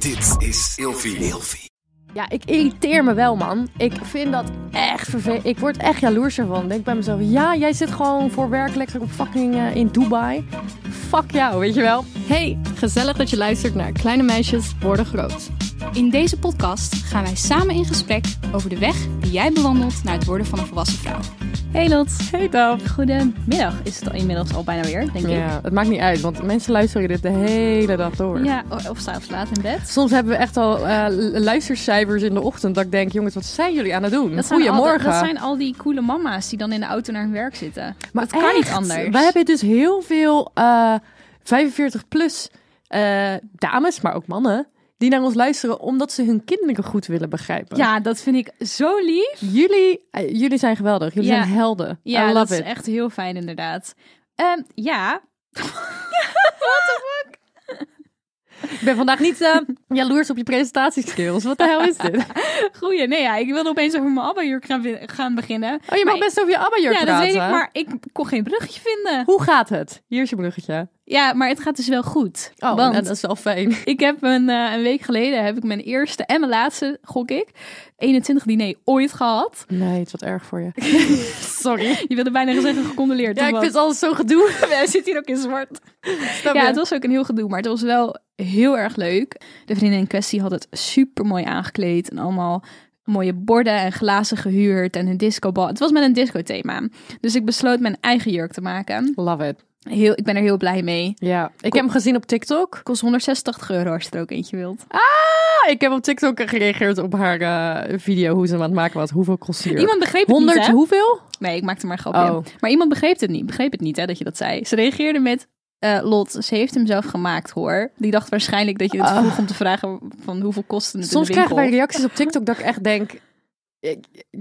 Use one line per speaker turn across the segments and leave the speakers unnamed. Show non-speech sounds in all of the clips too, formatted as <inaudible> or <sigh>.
Dit is Ilfie. Ilfie.
Ja, ik irriteer me wel, man. Ik vind dat echt vervelend. Ik word echt jaloers ervan. Denk bij mezelf, ja, jij zit gewoon voor werk lekker op fucking eh, in Dubai. Fuck jou, weet je wel. Hey, gezellig dat je luistert naar Kleine Meisjes Worden Groot. In deze podcast gaan wij samen in gesprek over de weg
die jij bewandelt naar het worden van een volwassen vrouw. Hey Lot. Hey dan. Goedemiddag is het al
inmiddels al bijna weer, denk ik. Ja, het maakt niet uit, want mensen luisteren dit de hele dag door.
Ja, of s'avonds
laat in bed. Soms hebben we echt al eh, luistercijfers in de ochtend dat ik denk, jongens, wat zijn jullie aan het doen? Goedemorgen. dat zijn
al die coole mama's die dan in de auto naar hun werk zitten. Maar het kan niet anders. Wij
hebben dus heel veel uh, eh, 45 plus eh, dames, maar ook mannen die naar ons luisteren omdat ze hun kinderen goed willen begrijpen. Ja, dat vind ik zo lief. Jullie, eh, jullie zijn geweldig. Jullie zijn helden. Ja, I love dat is echt
heel fijn inderdaad.
Ehm, ja. <laughs> What the fuck? Ik ben vandaag niet eh, <laughs> jaloers op je presentatieskills. Wat de hel is dit? <laughs> Goeie. Nee, ja, ik wilde opeens over
mijn abba-jurk gaan, gaan, beginnen. Oh, je mag best over je abba-jurk praten. Ja, dat weet ik, maar ik kon geen bruggetje vinden.
Hoe gaat het? Hier is je bruggetje.
Ja, maar het gaat dus wel goed. Oh, nou, want dat is wel fijn. <laughs> Ik heb een, eh, een week geleden heb ik mijn eerste en mijn laatste, gok ik, 21 diner ooit gehad. Nee, het wat erg voor je. <laughs> Sorry. Je wilde bijna zeggen gecondoleerd. Ja, ik vind het alles zo gedoe. <laughs> Wij zitten hier ook in zwart. ja, het was ook een heel gedoe, maar het was wel heel erg leuk. De vriendin in kwestie had het super mooi aangekleed en allemaal mooie borden en glazen gehuurd en een discobal. Het was met een disco thema. Dus ik besloot mijn eigen jurk te maken. Love it. Heel, ik ben er heel blij mee.
Ja, ik heb hem gezien
op TikTok. Kost 186 euro als je er
ook eentje wilt. Ah, ik heb op TikTok gereageerd op haar eh, video hoe ze hem aan het maken was. Hoeveel kost hier? Iemand begreep het niet,
hoeveel? Nee, ik maakte maar grapje. Oh.
Maar iemand begreep het niet, begreep het niet hè, dat
je dat zei. Ze reageerde met, eh, Lot, ze heeft hem zelf gemaakt hoor. Die dacht waarschijnlijk dat je het ah. vroeg om te
vragen van hoeveel
kost het Soms in de krijgen wij reacties
op TikTok dat ik echt denk,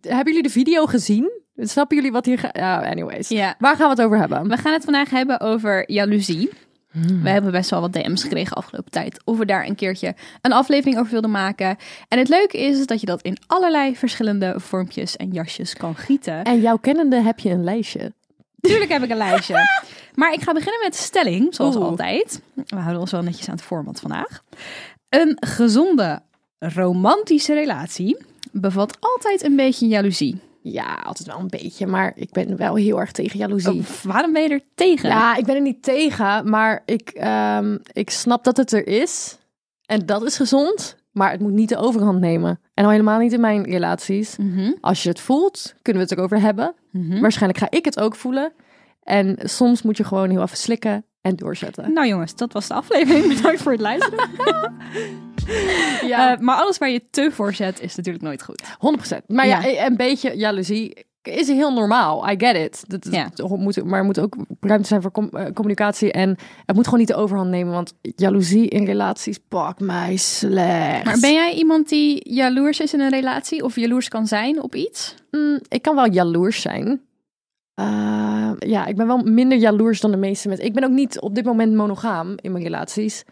hebben jullie de video gezien? Snappen jullie wat hier gaat? anyways. Ja. Waar gaan we het over hebben? We gaan
het vandaag hebben over jaloezie. Hmm. We hebben best wel wat DM's gekregen afgelopen tijd. Of we daar een keertje een aflevering over wilden maken. En het leuke is dat je dat in allerlei verschillende vormpjes en jasjes kan gieten.
En jouw kennende heb je een lijstje. Tuurlijk
heb ik een lijstje. <laughs> Maar ik ga beginnen met stelling, zoals altijd. We houden ons wel netjes aan het format vandaag. Een gezonde romantische relatie bevat altijd een beetje
jaloezie. Ja, altijd wel een beetje. Maar ik ben wel heel erg tegen jaloezie. Oh, waarom ben je er tegen? Ja, ik ben er niet tegen. Maar ik, ehm, ik snap dat het er is. En dat is gezond. Maar het moet niet de overhand nemen. En al helemaal niet in mijn relaties. Mhm. Als je het voelt, kunnen we het erover hebben. Mhm. Waarschijnlijk ga ik het ook voelen. En soms moet je gewoon heel even slikken en doorzetten. Nou jongens, dat was de aflevering. <laughs>
Bedankt voor het luisteren.
<laughs> ja. Eh, maar alles waar je te voor zet is natuurlijk nooit goed. 100%. Maar ja, eh, een beetje jaloezie is heel normaal. I get it. Dat, ja. moet, maar moet ook ruimte zijn voor eh, communicatie. En het moet gewoon niet de overhand nemen. Want jaloezie in relaties pak mij slecht. Maar ben jij iemand die jaloers is in een relatie? Of jaloers kan zijn op iets? Mm, ik kan wel jaloers zijn. Eh, ja, ik ben wel minder jaloers dan de meeste mensen. Ik ben ook niet op dit moment monogaam in mijn relaties.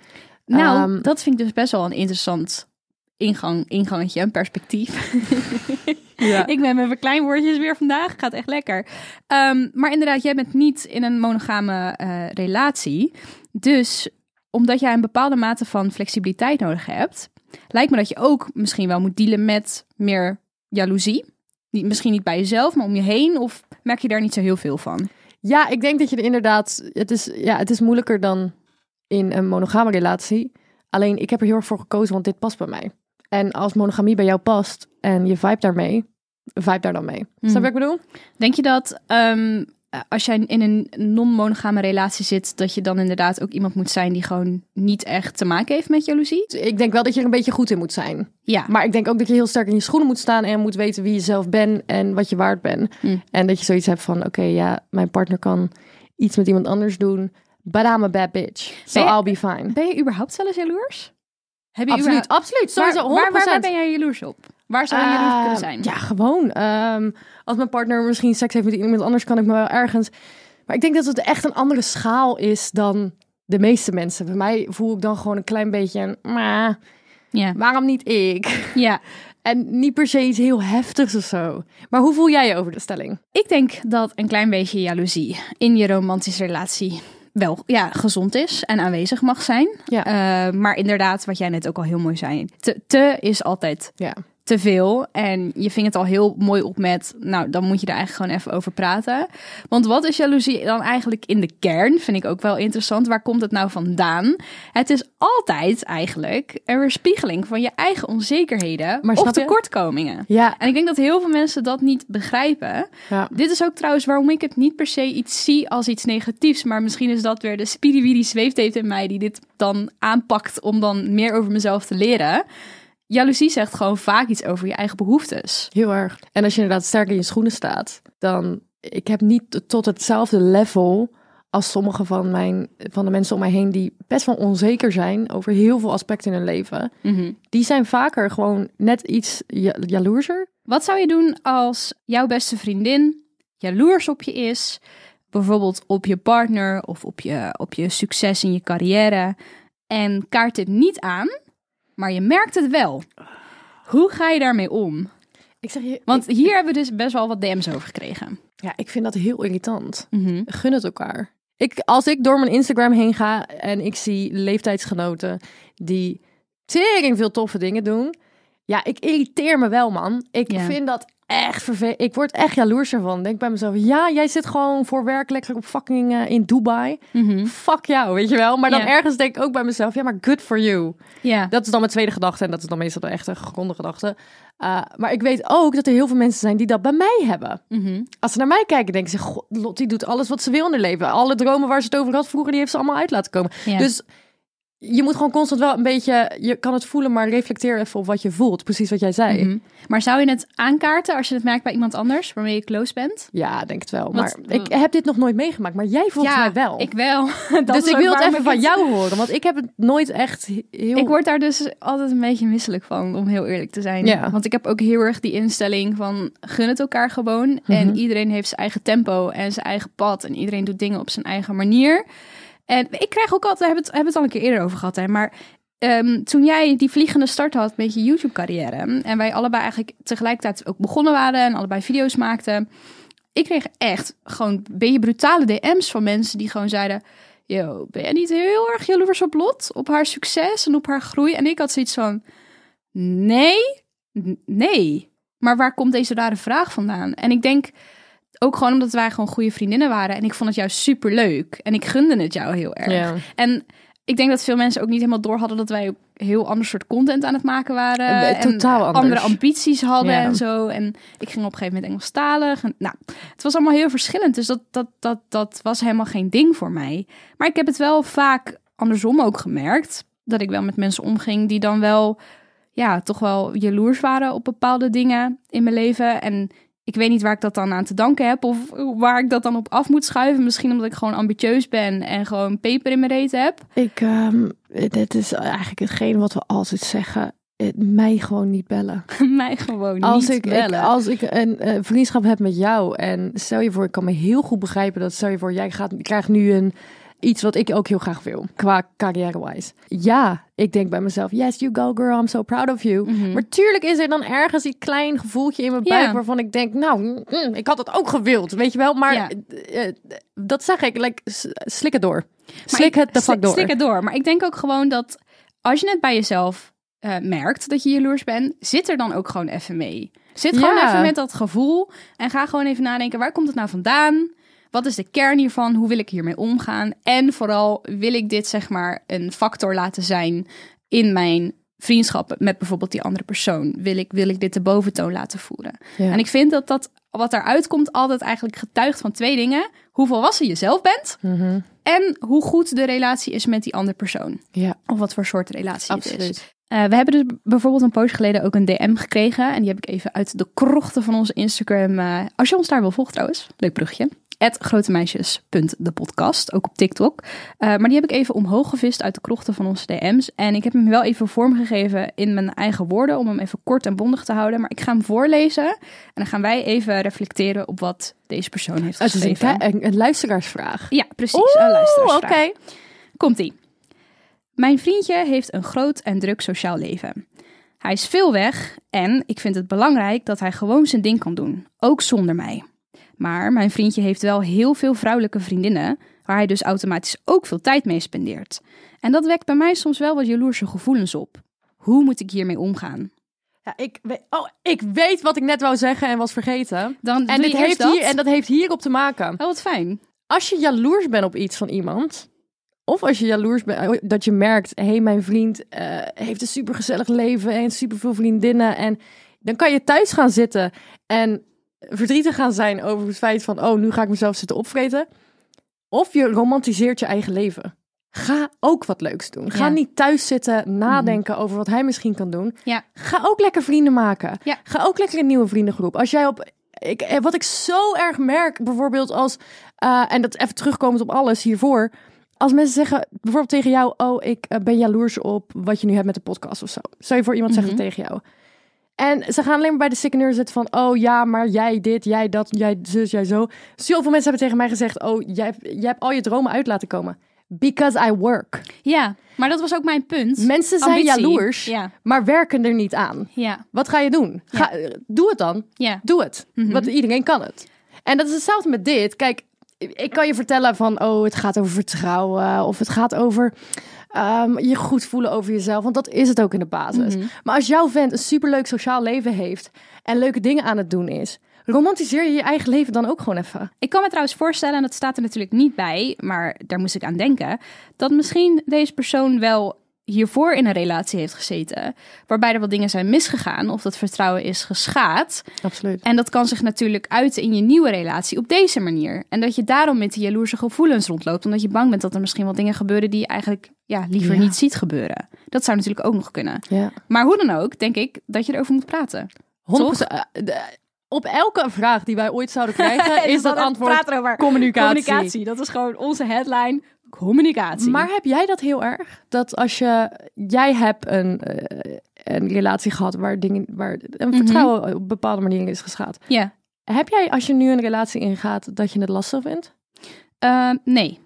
Nou, ehm, dat vind ik dus best wel een interessant ingang, ingangetje, een perspectief. <laughs> ja. Ik
ben met mijn woordjes weer vandaag. Gaat echt lekker. Ehm, maar inderdaad, jij bent niet in een monogame eh, relatie. Dus omdat jij een bepaalde mate van flexibiliteit nodig hebt, lijkt me dat je ook misschien wel moet dealen met meer jaloezie.
Niet, misschien niet bij jezelf, maar om je heen? Of merk je daar niet zo heel veel van? Ja, ik denk dat je er inderdaad. Het is, ja, het is moeilijker dan in een monogame relatie. Alleen ik heb er heel erg voor gekozen, want dit past bij mij. En als monogamie bij jou past en je vibe daarmee, vibe daar dan mee. Snap hmm. wat ik
bedoel? Denk je dat ehm, eh, als jij in een non-monogame relatie zit, dat je dan inderdaad ook iemand moet zijn die gewoon niet echt te maken heeft met jaloezie.
Ik denk wel dat je er een beetje goed in moet zijn. Ja. Maar ik denk ook dat je heel sterk in je schoenen moet staan en moet weten wie je zelf bent en wat je waard bent. Hm. En dat je zoiets hebt van: oké, ja, mijn partner kan iets met iemand anders doen. But bad bitch. So I'll be fine. Ben je überhaupt zelfs jaloers? Heb je absoluut, absoluut. Sowieso waar, 100%. ben jij jaloers op? Waar zou je jaloers kunnen ehm, zijn? Ja, gewoon. Ehm, als mijn partner misschien seks heeft met iemand anders, kan ik me wel ergens. Maar ik denk dat het echt een andere schaal is dan de meeste mensen. Bij mij voel ik dan gewoon een klein beetje een, maar ja. waarom niet ik? Ja. En niet per se iets heel heftigs of
zo. Maar hoe voel jij je over de stelling? Ik denk dat een klein beetje jaloezie in je romantische relatie wel ja, gezond is en aanwezig mag zijn. Ja. Eh, maar inderdaad, wat jij net ook al heel mooi zei, te, te is altijd ja te veel. En je ving het al heel mooi op met, nou, dan moet je er eigenlijk gewoon even over praten. Want wat is jaloezie dan eigenlijk in de kern? Vind ik ook wel interessant. Waar komt het nou vandaan? Het is altijd eigenlijk een weerspiegeling van je eigen onzekerheden maar of tekortkomingen. Ja. En ik denk dat heel veel mensen dat niet begrijpen. Dit is ook trouwens waarom ik het niet per se iets zie als iets negatiefs. Maar misschien is dat weer de spiriwiri zweeft heeft in mij die dit dan aanpakt om dan meer over
mezelf te leren jaloezie zegt gewoon vaak iets over je eigen behoeftes. Heel erg. En als je inderdaad sterk in je schoenen staat, dan ik heb niet tot hetzelfde level als sommige van, mijn, van de mensen om mij heen die best wel onzeker zijn over heel veel aspecten in hun leven. Mhm. Die zijn vaker gewoon net iets jaloerser. Wat zou je doen
als jouw beste vriendin jaloers op je is? Bijvoorbeeld op je partner of op je, op je succes in je carrière. En kaart dit niet aan, maar je merkt het wel. Hoe ga je daarmee om? Ik zeg je, Want hier
hebben we dus best wel wat DM's over gekregen. Ja, ik vind dat heel irritant. Mhm. Gun het elkaar. Ik, als ik door mijn Instagram heen ga en ik zie leeftijdsgenoten die tering veel toffe dingen doen. Ja, ik irriteer me wel, man. Ik vind dat echt vervelend. Ik word echt jaloers ervan. Denk bij mezelf, ja, jij zit gewoon voor werk lekker op fucking eh, in Dubai. Mhm. Fuck jou, weet je wel. Maar dan ergens denk ik ook bij mezelf, ja, maar good for you. Ja. Dat is dan mijn tweede gedachte en dat is dan meestal de echte gronde gedachte. Eh, maar ik weet ook dat er heel veel mensen zijn die dat bij mij hebben. Mhm. Als ze naar mij kijken, denken ze: God, Lot, die doet alles wat ze wil in haar leven. Alle dromen waar ze het over had vroeger, die heeft ze allemaal uit laten komen. Dus je moet gewoon constant wel een beetje, je kan het voelen, maar reflecteer even op wat je voelt. Precies wat jij zei. Mhm. Maar zou je het aankaarten als je het merkt bij iemand anders waarmee je close bent? Ja, denk het wel. maar ik heb dit nog nooit meegemaakt, maar jij volgens mij wel. Ik wel. <laughs> dus ik wil het even van jou horen, want ik heb het nooit echt heel. Ik word daar
dus altijd een beetje misselijk van, om heel eerlijk te zijn. Ja. Want ik heb ook heel erg die instelling van gun het elkaar gewoon. En mhm. iedereen heeft zijn eigen tempo en zijn eigen pad. En iedereen doet dingen op zijn eigen manier. En ik krijg ook altijd, we hebben het, hebben het al een keer eerder over gehad, hè, maar ehm, toen jij die vliegende start had met je YouTube-carrière. en wij allebei eigenlijk tegelijkertijd ook begonnen waren. en allebei video's maakten. Ik kreeg echt gewoon een beetje brutale DM's van mensen die gewoon zeiden. Yo, ben jij niet heel erg jaloers op Lot? Op haar succes en op haar groei? En ik had zoiets van. Nee, nee. Maar waar komt deze rare vraag vandaan? En ik denk ook gewoon omdat wij gewoon goede vriendinnen waren. En ik vond het juist super leuk. En ik gunde het jou heel erg. En ik denk dat veel mensen ook niet helemaal door hadden dat wij heel ander soort content aan het maken waren. Eh, totaal en andere ambities hadden en zo. En ik ging op een gegeven moment Engelstalig. En, nou, het was allemaal heel verschillend. Dus dat, dat, dat, dat was helemaal geen ding voor mij. Maar ik heb het wel vaak andersom ook gemerkt. Dat ik wel met mensen omging die dan wel, ja, toch wel jaloers waren op bepaalde dingen in mijn leven. En ik weet niet waar ik dat dan aan te danken heb of waar ik dat dan op af moet schuiven. Misschien omdat ik gewoon ambitieus ben
en gewoon peper in mijn reet heb. Ik, um, dit is eigenlijk hetgeen wat we altijd zeggen. Eh, mij gewoon niet bellen. <laughs> mij gewoon niet bellen. Ik, als ik een eh, vriendschap heb met jou en stel je voor, ik kan me heel goed begrijpen dat stel je voor, jij gaat, krijgt nu een iets wat ik ook heel graag wil, qua carrière-wise. Ja, ik denk bij mezelf, yes, you go girl, I'm so proud of you. Mhm. Maar tuurlijk is er dan ergens die klein gevoeltje in mijn buik waarvan ik denk, nou, mm, mm, ik had het ook gewild, weet je wel. Maar eh, eh, dat zeg ik, like, slik het door. Slik het de fuck door. Slik het door. Maar ik denk ook gewoon dat als je het bij
jezelf eh, merkt dat je jaloers bent, zit er dan ook gewoon even mee. Zit gewoon even met dat gevoel en ga gewoon even nadenken, waar komt het nou vandaan? Wat is de kern hiervan? Hoe wil ik hiermee omgaan? En vooral wil ik dit zeg maar een factor laten zijn in mijn vriendschappen met bijvoorbeeld die andere persoon? Wil ik, wil ik dit de boventoon laten voeren? En ik vind dat dat wat eruit komt altijd eigenlijk getuigt van twee dingen. Hoe volwassen je zelf bent mhm. en hoe goed de relatie is met die andere persoon. Ja. Of wat voor soort relatie het is. Uh, we hebben dus bijvoorbeeld een poosje geleden ook een DM gekregen. En die heb ik even uit de krochten van onze Instagram. Eh, als je ons daar wil volgen trouwens, leuk brugje grotemeisjes.depodcast, ook op TikTok. Eh, maar die heb ik even omhoog gevist uit de krochten van onze DM's. En ik heb hem wel even vormgegeven in mijn eigen woorden, om hem even kort en bondig te houden. Maar ik ga hem voorlezen en dan gaan wij even reflecteren op wat deze persoon heeft oh, geschreven. Het is een, luisteraarsvraag. Ja, precies, een luisteraarsvraag. Komt-ie. Mijn vriendje heeft een groot en druk sociaal leven. Hij is veel weg en ik vind het belangrijk dat hij gewoon zijn ding kan doen, ook zonder mij. Maar mijn vriendje heeft wel heel veel vrouwelijke vriendinnen, waar hij dus automatisch ook veel tijd mee spendeert. En dat wekt bij mij soms wel wat jaloerse gevoelens op.
Hoe moet ik hiermee omgaan? Ja, ik, weet, oh, ik weet wat ik net wou zeggen en was vergeten. Dan en, dit heeft dat? Hier, en dat heeft hierop te maken. Oh, wat fijn. Als je jaloers bent op iets van iemand, of als je jaloers bent, oh, dat je merkt: hé, hey, mijn vriend eh, heeft een supergezellig leven en superveel vriendinnen. En dan kan je thuis gaan zitten en verdrietig gaan zijn over het feit van, oh, nu ga ik mezelf zitten opvreten. Of je romantiseert je eigen leven. Ga ook wat leuks doen. Ga niet thuis zitten nadenken mhm. over wat hij misschien kan doen. Ga ook lekker vrienden maken. Ga ook lekker een nieuwe vriendengroep. Als jij op. Ik, eh, wat ik zo erg merk, bijvoorbeeld als. Eh, en dat even terugkomend op alles hiervoor. Als mensen zeggen, bijvoorbeeld tegen jou: Oh, ik eh, ben jaloers op wat je nu hebt met de podcast of zo. Zou je voor iemand zeggen mhm. tegen jou: en ze gaan alleen maar bij de sick zitten van... oh ja, maar jij dit, jij dat, jij zus, jij zo. Zoveel mensen hebben tegen mij gezegd... oh, jij, jij hebt al je dromen uit laten komen. Because I work.
Ja, maar dat was ook mijn punt. Mensen zijn jaloers,
maar werken er niet aan. Ja. Wat ga je doen? Ga, eh, Doe het dan. Ja. Doe het. Mhm. Want iedereen kan het. En dat is hetzelfde met dit. Kijk, ik kan je vertellen van, oh, het gaat over vertrouwen of het gaat over ehm, je goed voelen over jezelf, want dat is het ook in de basis. Mhm. Maar als jouw vent een superleuk sociaal leven heeft en leuke dingen aan het doen is, romantiseer je je eigen leven dan ook gewoon even.
Ik kan me trouwens voorstellen, en dat staat er natuurlijk niet bij, maar daar moest ik aan denken, dat misschien deze persoon wel hiervoor in een relatie heeft gezeten, waarbij er wat dingen zijn misgegaan of dat vertrouwen is geschaad. Absoluut. En dat kan zich natuurlijk uiten in je nieuwe relatie op deze manier. En dat je daarom met die jaloerse gevoelens rondloopt, omdat je bang bent dat er misschien wat dingen gebeuren die je eigenlijk ja, liever niet ziet gebeuren. Dat zou natuurlijk ook nog kunnen. Ja. Maar hoe dan ook, denk ik dat je erover moet praten. 100%, eh, op
elke vraag die wij ooit zouden <laughs> krijgen, is dat antwoord communicatie. communicatie. Dat is gewoon onze headline communicatie. Maar heb jij dat heel erg? Dat als je, jij hebt een, eh, een relatie gehad waar dingen, waar een mhm. vertrouwen op bepaalde manier is geschaad. Ja. Heb jij, als je nu een relatie ingaat, dat je het lastig vindt? Ehm, nee.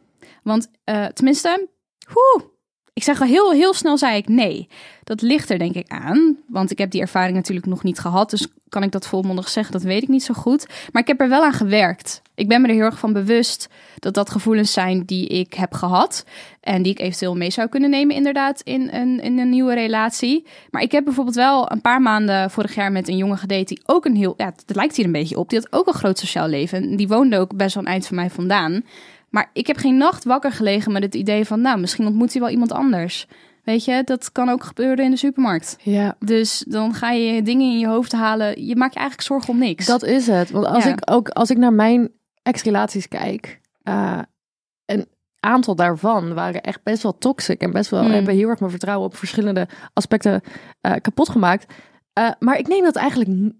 Want eh, tenminste, hoe, ik zeg al heel, heel snel zei ik nee. Dat ligt er denk ik aan. Want ik heb die ervaring natuurlijk nog niet gehad. Dus kan ik dat volmondig zeggen? Dat weet ik niet zo goed. Maar ik heb er wel aan gewerkt. Ik ben me er heel erg van bewust dat dat gevoelens zijn die ik heb gehad. En die ik eventueel mee zou kunnen nemen, inderdaad, in een, in een nieuwe relatie. Maar ik heb bijvoorbeeld wel een paar maanden vorig jaar met een jongen gedate. die ook een heel. Ja, dat lijkt hier een beetje op. Die had ook een groot sociaal leven. die woonde ook best wel een eind van mij vandaan. Maar ik heb geen nacht wakker gelegen met het idee van, nou, misschien ontmoet hij wel iemand anders. Weet je, dat kan ook gebeuren in de supermarkt. Ja. Dus dan ga je dingen in je hoofd halen. Je maakt je eigenlijk zorgen om niks. Dat is het. Want als ik
ook als ik naar mijn ex-relaties kijk, eh, een aantal daarvan waren echt best wel toxic en best wel hmm. hebben heel erg mijn vertrouwen op verschillende aspecten eh, kapot gemaakt. Eh, maar ik neem dat eigenlijk.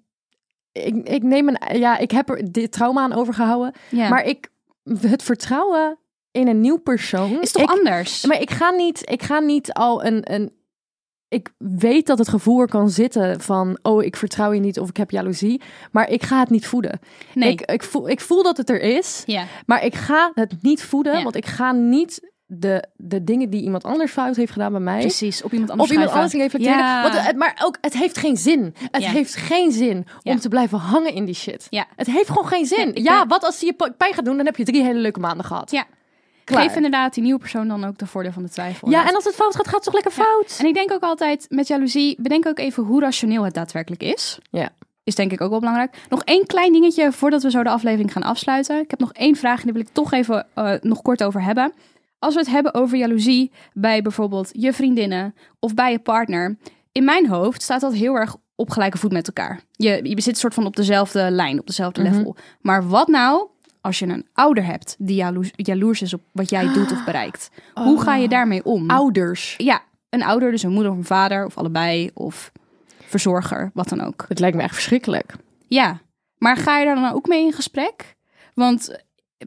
Ik, ik neem een. Ja, ik heb er dit trauma aan overgehouden. Ja. Maar ik het vertrouwen in een nieuw persoon is toch anders? Maar ik ga niet, ik ga niet al een, een. Ik weet dat het gevoel er kan zitten van. Oh, ik vertrouw je niet of ik heb jaloezie. Maar ik ga het niet voeden. Nee. Ik, ik, voel, ik voel dat het er is. Ja. Maar ik ga het niet voeden. Want ik ga niet de, de dingen die iemand anders fout heeft gedaan bij mij. Precies, op iemand anders. Op iemand anders reflecteren. maar ook, het heeft geen zin. Het heeft geen zin om te blijven hangen in die shit. Het heeft gewoon geen zin. Ja, wat als die je pijn gaat doen, dan heb je drie hele leuke maanden gehad. Ja. Klaar. Geef
inderdaad die nieuwe persoon dan ook de voordeel van de twijfel. Ja,
en als het fout gaat, gaat het toch lekker fout. En ik denk ook altijd
met jaloezie, bedenk ook even hoe rationeel het daadwerkelijk is. Ja is denk ik ook wel belangrijk. Nog één klein dingetje voordat we zo de aflevering gaan afsluiten. Ik heb nog één vraag en die wil ik toch even eh, nog kort over hebben. Als we het hebben over jaloezie bij bijvoorbeeld je vriendinnen of bij je partner, in mijn hoofd staat dat heel erg op gelijke voet met elkaar. Je, je zit soort van op dezelfde lijn, op dezelfde mhm. level. Maar wat nou als je een ouder hebt die jaloers, is op wat jij doet of bereikt? Hoe ga je oh. daarmee om? Ouders. Ja, een ouder, dus een moeder of een vader of allebei of verzorger, wat dan ook. Het lijkt me echt verschrikkelijk. Ja, maar ga je daar dan ook mee in gesprek? Want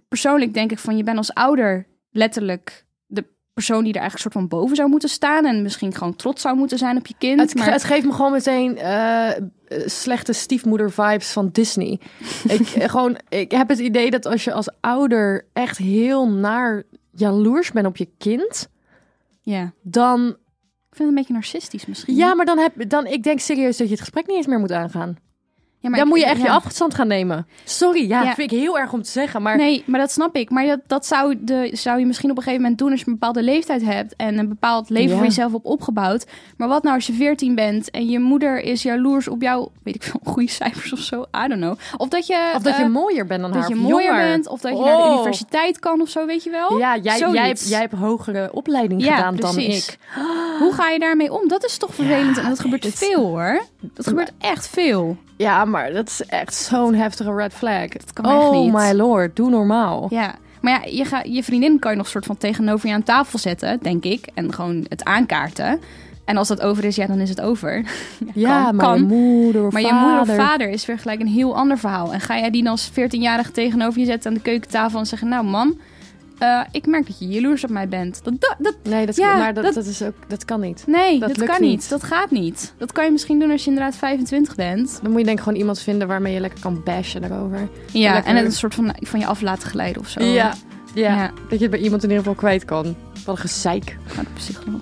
persoonlijk denk ik van je bent als ouder letterlijk de persoon die er eigenlijk soort van boven zou moeten staan. En misschien gewoon trots zou moeten zijn op
je kind. Het, maar... het geeft me gewoon meteen eh, eh, slechte stiefmoeder vibes van Disney. <laughs> ik, eh, gewoon, ik heb het idee dat als je als ouder echt heel naar jaloers bent op je kind. Ja. Dan. Ik vind het een beetje narcistisch misschien. Ja, maar dan heb dan, ik denk serieus dat je het gesprek niet eens meer moet aangaan. Ja, maar dan moet je echt je afstand gaan nemen. Sorry, ja, dat vind ik
heel erg om te zeggen. Maar... Nee, maar dat snap ik. Maar dat, dat zou, de, zou je misschien op een gegeven moment doen als je een bepaalde leeftijd hebt en een bepaald leven ja. voor jezelf op opgebouwd. Maar wat nou als je 14 bent en je moeder is jaloers op jou, weet ik veel, <laughs> goede cijfers of zo. I don't know. Of dat je, of dat je eh, mooier bent dan haar. Dat je mooier bent of dat je naar de oh. universiteit kan of zo, weet je wel. Ja, jij, jij, hebt,
hogere opleiding gedaan dan ik. Hoe
ga je daarmee om? Dat is toch <gasps> vervelend en dat gebeurt veel hoor. Dat gebeurt echt veel. Ja, maar dat is echt zo'n heftige red flag. Dat kan oh echt niet. Oh my
lord, doe normaal. Ja.
Maar ja, je, ga, je vriendin kan je nog soort van tegenover je aan tafel zetten, denk ik. En gewoon het aankaarten. En als dat over is, ja, dan is het over. <laughs> Ja, maar je
moeder of maar vader... Maar je moeder of vader
is weer gelijk een heel ander verhaal. En ga jij die dan als 14-jarige tegenover je zetten aan de keukentafel en zeggen... Nou man, eh, ik merk dat je jaloers op mij bent. Dat, dat, dat nee, dat, maar dat, dat, is ook,
dat kan niet. Nee, dat, kan niet. Dat gaat niet. Dat kan je misschien doen als je inderdaad 25 bent. Dan moet je denk ik gewoon iemand vinden waarmee je lekker kan bashen daarover. Ja, en, het een soort
van, van je af laten glijden of zo. Ja,
ja, dat je het bij iemand in ieder geval kwijt kan. Wat een gezeik. naar de psycholoog.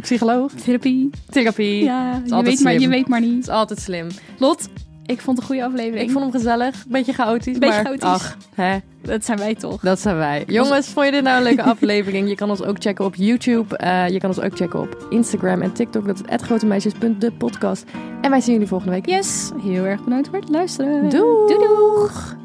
Psycholoog? Therapie. Therapie. Ja, je weet, maar, je weet maar niet. Het is altijd slim. Lot, ik vond een goede aflevering. Ik vond hem gezellig. Beetje chaotisch. Beetje maar, chaotisch. Ach, hè. Dat zijn wij toch? Dat zijn wij. Jongens, vond je dit nou een leuke <laughs> aflevering? Je kan ons ook checken op YouTube. Eh, je kan ons ook checken op Instagram en TikTok. Dat is grotemeisjes.depodcast. En wij zien jullie volgende week. Yes. Heel erg bedankt voor het luisteren. Doei. Doeg.